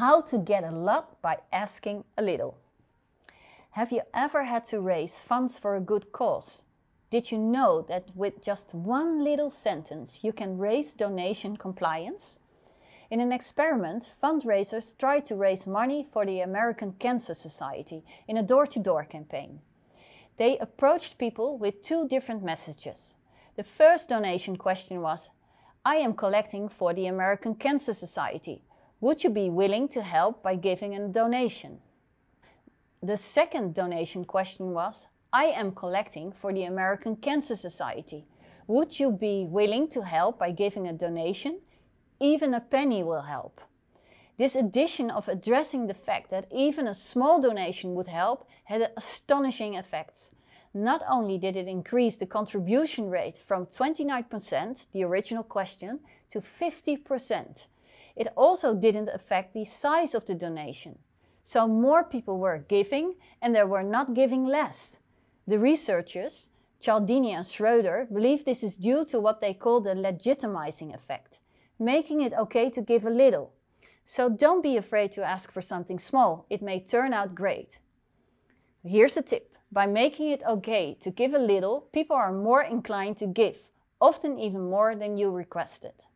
How to get a lot by asking a little. Have you ever had to raise funds for a good cause? Did you know that with just one little sentence you can raise donation compliance? In an experiment, fundraisers tried to raise money for the American Cancer Society in a door to door campaign. They approached people with two different messages. The first donation question was I am collecting for the American Cancer Society. Would you be willing to help by giving a donation? The second donation question was I am collecting for the American Cancer Society. Would you be willing to help by giving a donation? Even a penny will help. This addition of addressing the fact that even a small donation would help had astonishing effects. Not only did it increase the contribution rate from 29%, the original question, to 50%. It also didn't affect the size of the donation. So more people were giving and they were not giving less. The researchers, Cialdini and Schroeder, believe this is due to what they call the legitimizing effect, making it okay to give a little. So don't be afraid to ask for something small. It may turn out great. Here's a tip. By making it okay to give a little, people are more inclined to give, often even more than you requested.